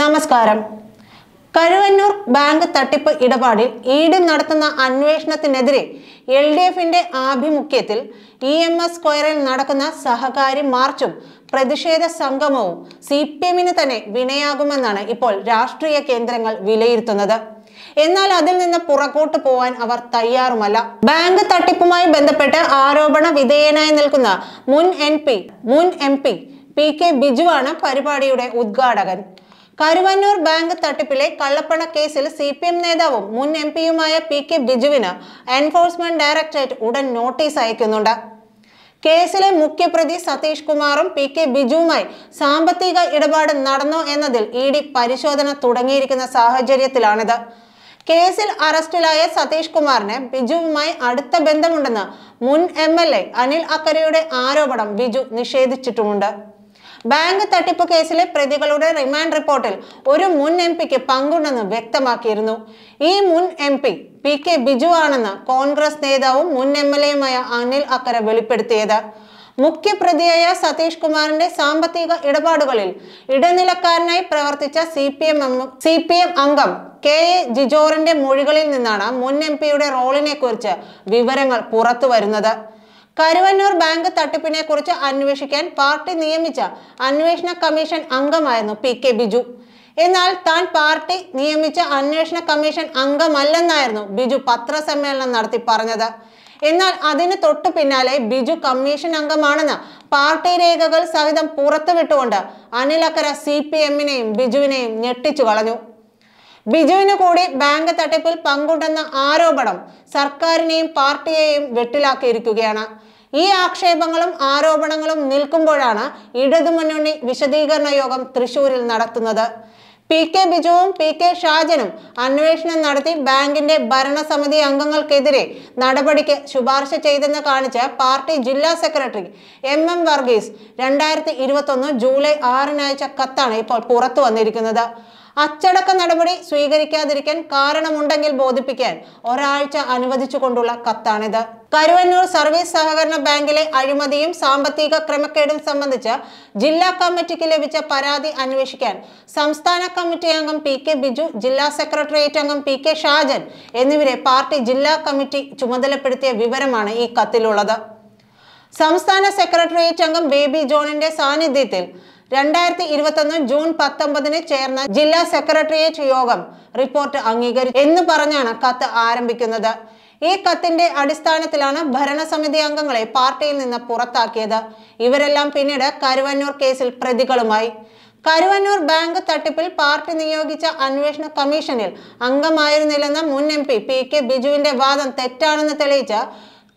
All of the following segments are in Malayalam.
നമസ്കാരം കരുവന്നൂർ ബാങ്ക് തട്ടിപ്പ് ഇടപാടിൽ ഇ നടത്തുന്ന അന്വേഷണത്തിനെതിരെ എൽ ഡി എഫിന്റെ ആഭിമുഖ്യത്തിൽ ഇ എം എസ് സ്ക്വയറിൽ നടക്കുന്ന സഹകാരി മാർച്ചും പ്രതിഷേധ സംഗമവും സി പി എമ്മിന് തന്നെ വിനയാകുമെന്നാണ് ഇപ്പോൾ രാഷ്ട്രീയ കേന്ദ്രങ്ങൾ വിലയിരുത്തുന്നത് എന്നാൽ അതിൽ നിന്ന് പുറകോട്ട് പോവാൻ അവർ തയ്യാറുമല്ല ബാങ്ക് തട്ടിപ്പുമായി ബന്ധപ്പെട്ട് ആരോപണ വിധേയനായി നിൽക്കുന്ന മുൻ എൻ മുൻ എം പി പി കെ ബിജുവാണ് പരിപാടിയുടെ ഉദ്ഘാടകൻ കരുവന്നൂർ ബാങ്ക് തട്ടിപ്പിലെ കള്ളപ്പണ കേസിൽ സി പി എം നേതാവും മുൻ എം പിയുമായ പി കെ ബിജുവിന് എൻഫോഴ്സ്മെന്റ് ഡയറക്ടറേറ്റ് ഉടൻ നോട്ടീസ് അയക്കുന്നുണ്ട് കേസിലെ മുഖ്യപ്രതി സതീഷ് കുമാറും പി കെ ബിജുവുമായി സാമ്പത്തിക ഇടപാട് നടന്നോ എന്നതിൽ ഇ ഡി പരിശോധന തുടങ്ങിയിരിക്കുന്ന സാഹചര്യത്തിലാണിത് കേസിൽ അറസ്റ്റിലായ സതീഷ് കുമാറിന് ബിജുവുമായി അടുത്ത ബന്ധമുണ്ടെന്ന് മുൻ എം എൽ എ അനിൽ അക്കരയുടെ ആരോപണം ബിജു നിഷേധിച്ചിട്ടുമുണ്ട് ബാങ്ക് തട്ടിപ്പ് കേസിലെ പ്രതികളുടെ റിമാൻഡ് റിപ്പോർട്ടിൽ ഒരു മുൻ എം പിക്ക് പങ്കുണ്ടെന്ന് വ്യക്തമാക്കിയിരുന്നു ഈ മുൻ M P P K Biju ആണെന്ന് കോൺഗ്രസ് നേതാവും മുൻ എം എൽ എയുമായ അനിൽ അക്കര വെളിപ്പെടുത്തിയത് മുഖ്യപ്രതിയായ സതീഷ് കുമാറിന്റെ സാമ്പത്തിക ഇടപാടുകളിൽ ഇടനിലക്കാരനായി പ്രവർത്തിച്ച C P M C P M അംഗം കെ എ ജിജോറിന്റെ മൊഴികളിൽ നിന്നാണ് മുൻ എം പിയുടെ റോളിനെ കുറിച്ച് വിവരങ്ങൾ പുറത്തു വരുന്നത് കരുവന്നൂർ ബാങ്ക് തട്ടിപ്പിനെ കുറിച്ച് അന്വേഷിക്കാൻ പാർട്ടി നിയമിച്ച അന്വേഷണ കമ്മീഷൻ അംഗമായിരുന്നു പി കെ ബിജു എന്നാൽ താൻ പാർട്ടി നിയമിച്ച അന്വേഷണ കമ്മീഷൻ അംഗമല്ലെന്നായിരുന്നു ബിജു പത്രസമ്മേളനം നടത്തി പറഞ്ഞത് എന്നാൽ അതിന് തൊട്ടു പിന്നാലെ ബിജു കമ്മീഷൻ അംഗമാണെന്ന് പാർട്ടി രേഖകൾ സഹിതം പുറത്തുവിട്ടുകൊണ്ട് അനിലക്കര സി പി എമ്മിനെയും ബിജുവിനെയും ഞെട്ടിച്ചു കളഞ്ഞു ബിജുവിനു കൂടി ബാങ്ക് തട്ടിപ്പിൽ പങ്കുണ്ടെന്ന ആരോപണം സർക്കാരിനെയും പാർട്ടിയെയും വെട്ടിലാക്കിയിരിക്കുകയാണ് ഈ ആക്ഷേപങ്ങളും ആരോപണങ്ങളും നിൽക്കുമ്പോഴാണ് ഇടതുമുന്നണി വിശദീകരണ യോഗം തൃശൂരിൽ നടത്തുന്നത് പി കെ ബിജുവും പി കെ ഷാജനും അന്വേഷണം നടത്തി ബാങ്കിന്റെ ഭരണസമിതി അംഗങ്ങൾക്കെതിരെ നടപടിക്ക് ശുപാർശ ചെയ്തെന്ന് കാണിച്ച് പാർട്ടി ജില്ലാ സെക്രട്ടറി എം എം വർഗീസ് രണ്ടായിരത്തി ജൂലൈ ആറിനയച്ച കത്താണ് ഇപ്പോൾ പുറത്തു വന്നിരിക്കുന്നത് അച്ചടക്ക നടപടി സ്വീകരിക്കാതിരിക്കാൻ കാരണമുണ്ടെങ്കിൽ ബോധിപ്പിക്കാൻ ഒരാഴ്ച അനുവദിച്ചുകൊണ്ടുള്ള കത്താണിത് കരുവന്നൂർ സർവീസ് സഹകരണ ബാങ്കിലെ അഴിമതിയും സാമ്പത്തിക ക്രമക്കേടും സംബന്ധിച്ച് ജില്ലാ കമ്മിറ്റിക്ക് ലഭിച്ച പരാതി അന്വേഷിക്കാൻ സംസ്ഥാന കമ്മിറ്റി അംഗം പി കെ ബിജു ജില്ലാ സെക്രട്ടേറിയറ്റ് അംഗം പി കെ ഷാജൻ എന്നിവരെ പാർട്ടി ജില്ലാ കമ്മിറ്റി ചുമതലപ്പെടുത്തിയ വിവരമാണ് ഈ കത്തിലുള്ളത് സംസ്ഥാന സെക്രട്ടേറിയറ്റ് അംഗം ബേബി ജോണിന്റെ സാന്നിധ്യത്തിൽ രണ്ടായിരത്തി ഇരുപത്തൊന്ന് ജൂൺ പത്തൊമ്പതിന് ചേർന്ന ജില്ലാ സെക്രട്ടേറിയറ്റ് യോഗം റിപ്പോർട്ട് അംഗീകരിച്ചു എന്ന് പറഞ്ഞാണ് കത്ത് ആരംഭിക്കുന്നത് ഈ കത്തിന്റെ അടിസ്ഥാനത്തിലാണ് ഭരണസമിതി അംഗങ്ങളെ പാർട്ടിയിൽ നിന്ന് പുറത്താക്കിയത് ഇവരെല്ലാം പിന്നീട് കരുവന്നൂർ കേസിൽ പ്രതികളുമായി കരുവന്നൂർ ബാങ്ക് തട്ടിപ്പിൽ പാർട്ടി നിയോഗിച്ച അന്വേഷണ കമ്മീഷനിൽ അംഗമായിരുന്നില്ലെന്ന മുൻ എം പി കെ ബിജുവിന്റെ വാദം തെറ്റാണെന്ന് തെളിയിച്ച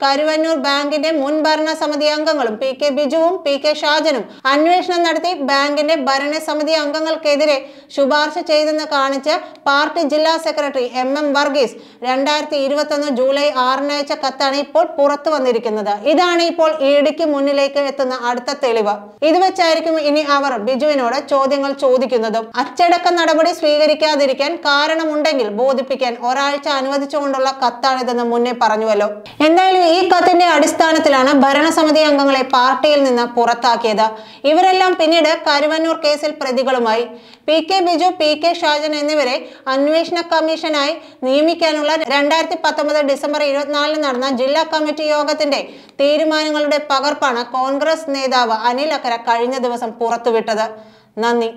കരുവന്നൂർ ബാങ്കിന്റെ മുൻ ഭരണസമിതി അംഗങ്ങളും പി കെ ബിജുവും പി കെ ഷാജനും അന്വേഷണം നടത്തി ബാങ്കിന്റെ ഭരണസമിതി അംഗങ്ങൾക്കെതിരെ ശുപാർശ ചെയ്തെന്ന് കാണിച്ച് പാർട്ടി ജില്ലാ സെക്രട്ടറി എം എം വർഗീസ് രണ്ടായിരത്തി ഇരുപത്തൊന്ന് ജൂലൈ ആറിന് അയച്ച കത്താണ് ഇപ്പോൾ പുറത്തു വന്നിരിക്കുന്നത് ഇതാണ് ഇപ്പോൾ ഇ ഡിക്ക് മുന്നിലേക്ക് എത്തുന്ന അടുത്ത തെളിവ് ഇത് വെച്ചായിരിക്കും ഇനി അവർ ബിജുവിനോട് ചോദ്യങ്ങൾ ചോദിക്കുന്നതും അച്ചടക്ക നടപടി സ്വീകരിക്കാതിരിക്കാൻ കാരണമുണ്ടെങ്കിൽ ബോധിപ്പിക്കാൻ ഒരാഴ്ച അനുവദിച്ചുകൊണ്ടുള്ള കത്താണിതെന്ന് മുന്നേ പറഞ്ഞുവല്ലോ എന്തായാലും ഈ കത്തിന്റെ അടിസ്ഥാനത്തിലാണ് ഭരണസമിതി അംഗങ്ങളെ പാർട്ടിയിൽ നിന്ന് പുറത്താക്കിയത് ഇവരെല്ലാം പിന്നീട് കരുവന്നൂർ കേസിൽ പ്രതികളുമായി P K Biju P K Shajan എന്നിവരെ അന്വേഷണ കമ്മീഷനായി നിയമിക്കാനുള്ള രണ്ടായിരത്തി പത്തൊമ്പത് ഡിസംബർ ഇരുപത്തിനാലിന് നടന്ന ജില്ലാ കമ്മിറ്റി യോഗത്തിന്റെ തീരുമാനങ്ങളുടെ പകർപ്പാണ് കോൺഗ്രസ് നേതാവ് അനിൽ അക്കര കഴിഞ്ഞ ദിവസം പുറത്തുവിട്ടത് നന്ദി